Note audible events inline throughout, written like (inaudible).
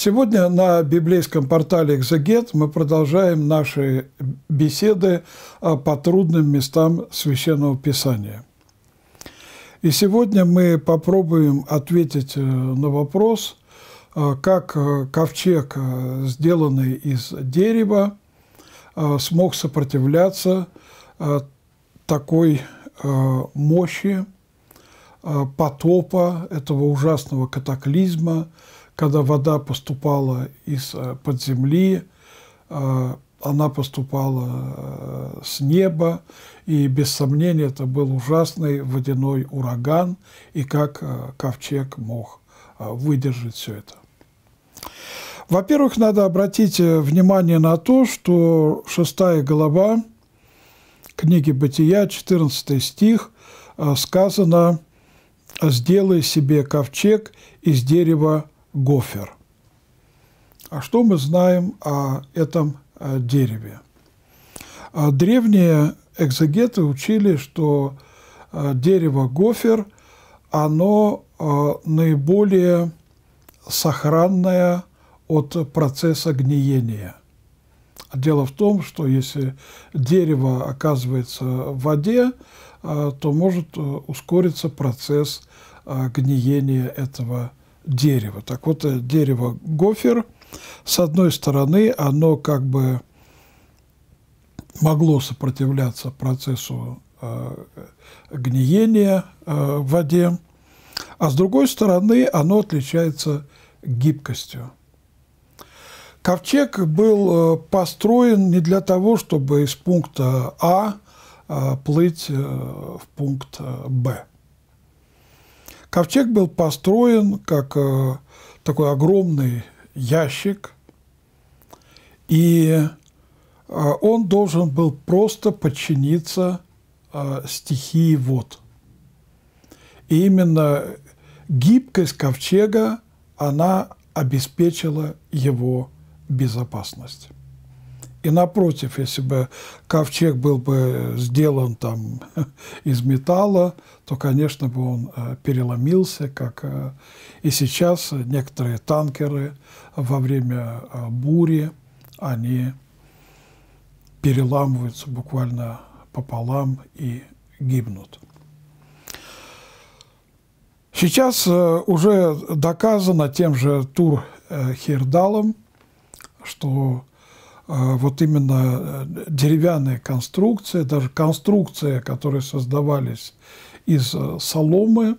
Сегодня на библейском портале «Экзегет» мы продолжаем наши беседы а, по трудным местам Священного Писания. И сегодня мы попробуем ответить э, на вопрос, а, как э, ковчег, э, сделанный из дерева, а, смог сопротивляться такой мощи потопа, этого ужасного катаклизма, когда вода поступала из-под э, земли, э, она поступала э, с неба, и без сомнения это был ужасный водяной ураган, и как ковчег мог выдержать все это. Во-первых, надо обратить внимание на то, что шестая глава книги Бытия, 14 стих, сказано «Сделай себе ковчег из дерева гофер. А что мы знаем о этом э, дереве? А древние экзегеты учили, что э, дерево гофер, оно э, наиболее сохранное от процесса гниения. Дело в том, что если дерево оказывается в воде, то может ускориться процесс гниения этого дерева дерево. Так вот, э, дерево гофер, с одной стороны, оно как бы могло сопротивляться процессу э, гниения э, в воде, а с другой стороны, оно отличается гибкостью. Ковчег был э, построен не для того, чтобы из пункта А э, плыть в пункт Б. Ковчег был построен как э, такой огромный ящик, и э, он должен был просто подчиниться э, стихии вод. И именно гибкость ковчега, она обеспечила его безопасность. И напротив, если бы ковчег был бы сделан там (laughs) из металла, то, конечно, бы он э, переломился, как э, и сейчас некоторые танкеры во время э, бури, они переламываются буквально пополам и гибнут. Сейчас уже доказано тем же Тур Хирдалом, что Э, вот именно э, деревянная конструкция, даже конструкции, которые создавались из э, соломы,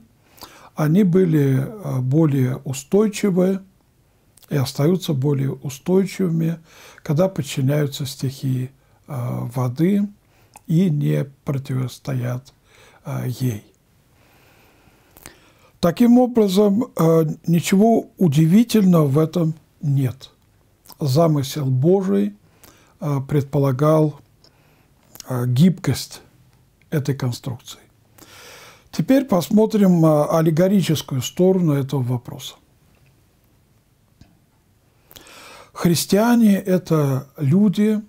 они были более устойчивы и остаются более устойчивыми, когда подчиняются стихии воды и не противостоят ей. Таким образом, ничего удивительного в этом нет. Замысел Божий – Э, предполагал э, гибкость этой конструкции. Теперь посмотрим э, аллегорическую сторону этого вопроса. Христиане – это люди,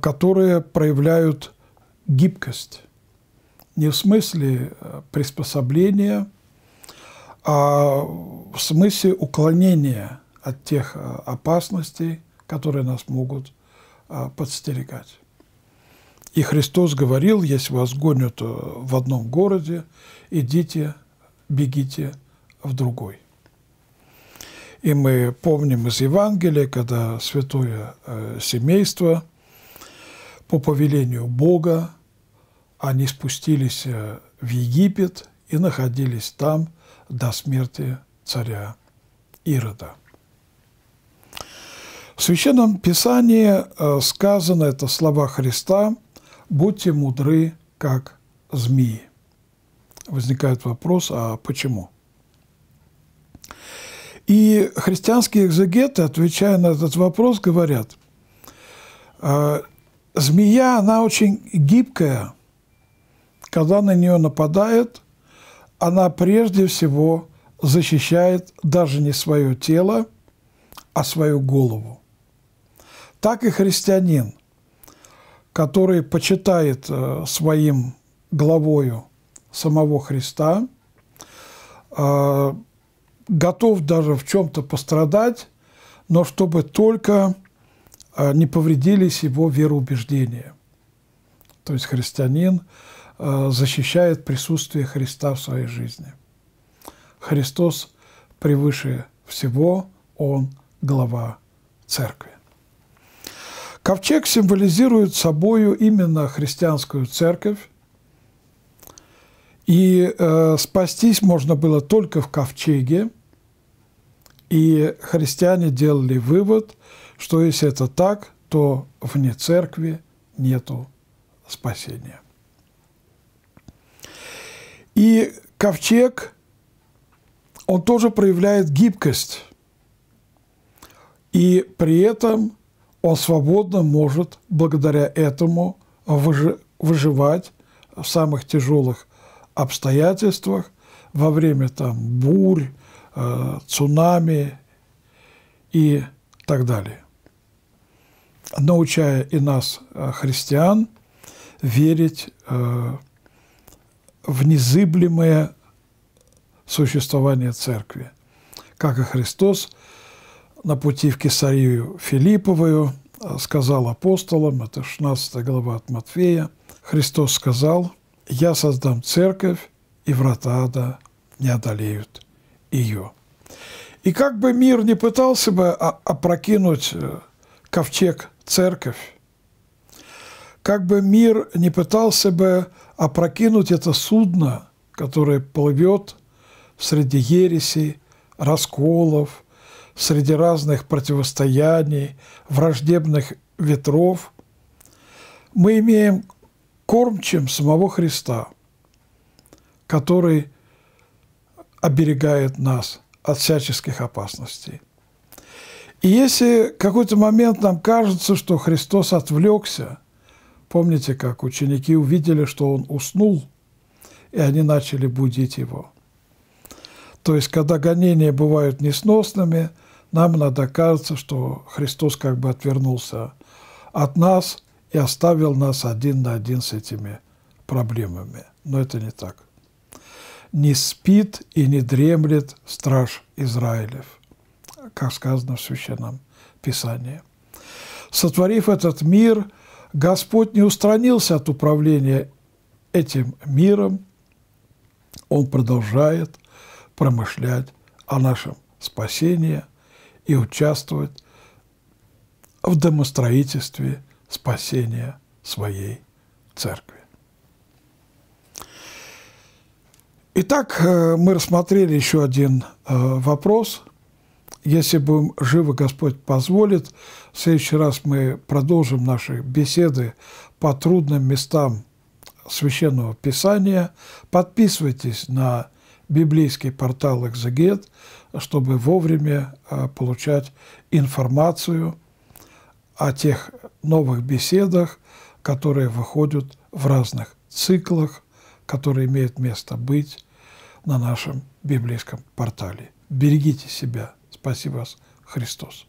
которые проявляют гибкость. Не в смысле приспособления, а в смысле уклонения от тех опасностей, которые нас могут а, подстерегать. И Христос говорил, если вас гонят э, в одном городе, идите, бегите в другой. И мы помним из Евангелия, когда святое э, семейство по повелению Бога, они спустились э, в Египет и находились там до смерти царя Ирода. В Священном Писании э, сказано это слова Христа «Будьте мудры, как змеи». Возникает вопрос, а почему? И христианские экзегеты, отвечая на этот вопрос, говорят, «Э, змея, она очень гибкая, когда на нее нападает, она прежде всего защищает даже не свое тело, а свою голову так и христианин, который почитает э, своим главою самого Христа, э, готов даже в чем-то пострадать, но чтобы только э, не повредились его вероубеждения. То есть христианин защищает присутствие Христа в своей жизни. Христос превыше всего, Он глава Церкви. Ковчег символизирует собою именно христианскую церковь, и э, спастись можно было только в ковчеге, и христиане делали вывод, что если это так, то вне церкви нету спасения. И ковчег, он тоже проявляет гибкость, и при этом он свободно может благодаря этому выживать в самых тяжелых обстоятельствах во время там бурь, э, цунами и так далее. Научая и нас, э, христиан, верить э, в незыблемое существование Церкви, как и Христос – на пути в Кесарию Филипповую, э, сказал апостолам, это 16 глава от Матфея, Христос сказал, «Я создам церковь, и врата ада не одолеют ее». И как бы мир не пытался бы а, опрокинуть э, ковчег церковь, как бы мир не пытался бы опрокинуть это судно, которое плывет среди ереси, расколов – среди разных противостояний, враждебных ветров, мы имеем кормчим самого Христа, который оберегает нас от всяческих опасностей. И если в какой-то момент нам кажется, что Христос отвлекся, помните, как ученики увидели, что Он уснул, и они начали будить Его. То есть, когда гонения бывают несносными – нам надо кажется, что Христос как бы отвернулся от нас и оставил нас один на один с этими проблемами. Но это не так. «Не спит и не дремлет страж Израилев», как сказано в Священном Писании. Сотворив этот мир, Господь не устранился от управления этим миром, Он продолжает промышлять о нашем спасении – и участвовать в домостроительстве спасения своей церкви. Итак, э, мы рассмотрели еще один э, вопрос. Если бы живо Господь позволит, в следующий раз мы продолжим наши беседы по трудным местам Священного Писания. Подписывайтесь на библейский портал «Экзегет», чтобы вовремя а, получать информацию о тех новых беседах, которые выходят в разных циклах, которые имеют место быть на нашем библейском портале. Берегите себя. Спасибо вас, Христос.